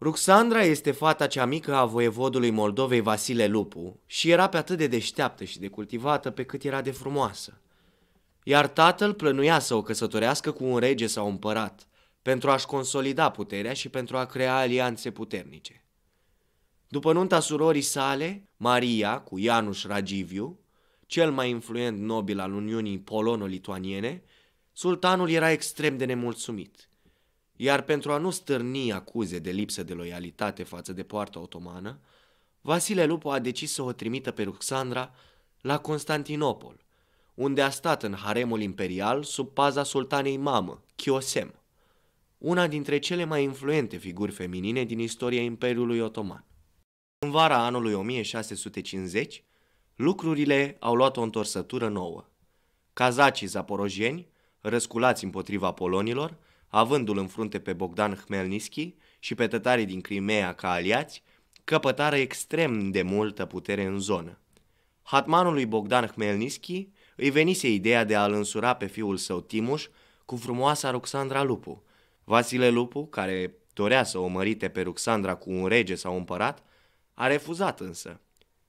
Ruxandra este fata cea mică a voievodului Moldovei Vasile Lupu și era pe atât de deșteaptă și de cultivată pe cât era de frumoasă. Iar tatăl plănuia să o căsătorească cu un rege sau un împărat, pentru a-și consolida puterea și pentru a crea alianțe puternice. După nunta surorii sale, Maria, cu Ianuș Ragiviu, cel mai influent nobil al Uniunii Polono-Lituaniene, sultanul era extrem de nemulțumit – iar pentru a nu stârni acuze de lipsă de loialitate față de poarta otomană, Vasile Lupu a decis să o trimită pe Ruxandra la Constantinopol, unde a stat în haremul imperial sub paza sultanei mamă, Chiosem, una dintre cele mai influente figuri feminine din istoria Imperiului Otoman. În vara anului 1650, lucrurile au luat o întorsătură nouă. Cazacii zaporojeni, răsculați împotriva polonilor, avându-l în frunte pe Bogdan Hmelnitsky și pe tătarii din Crimea ca aliați, căpătară extrem de multă putere în zonă. Hatmanului Bogdan Hmelnitsky îi venise ideea de a-l însura pe fiul său Timuș cu frumoasa Ruxandra Lupu. Vasile Lupu, care dorea să o mărite pe Ruxandra cu un rege sau un împărat, a refuzat însă,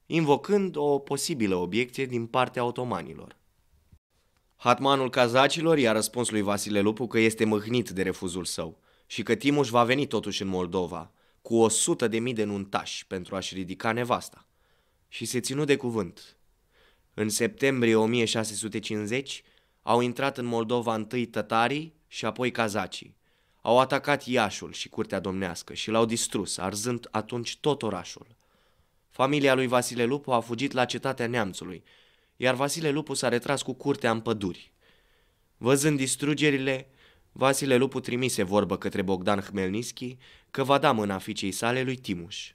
invocând o posibilă obiecție din partea otomanilor. Hatmanul cazacilor i-a răspuns lui Vasile Lupu că este mâhnit de refuzul său și că Timuș va veni totuși în Moldova cu o sută de mii de nuntași pentru a-și ridica nevasta. Și se ținu de cuvânt. În septembrie 1650 au intrat în Moldova întâi tătarii și apoi cazacii. Au atacat Iașul și curtea domnească și l-au distrus, arzând atunci tot orașul. Familia lui Vasile Lupu a fugit la cetatea Neamțului, iar Vasile Lupu s-a retras cu curtea în păduri. Văzând distrugerile, Vasile Lupu trimise vorbă către Bogdan Hmelnischi că va da mâna fiicei sale lui Timuș.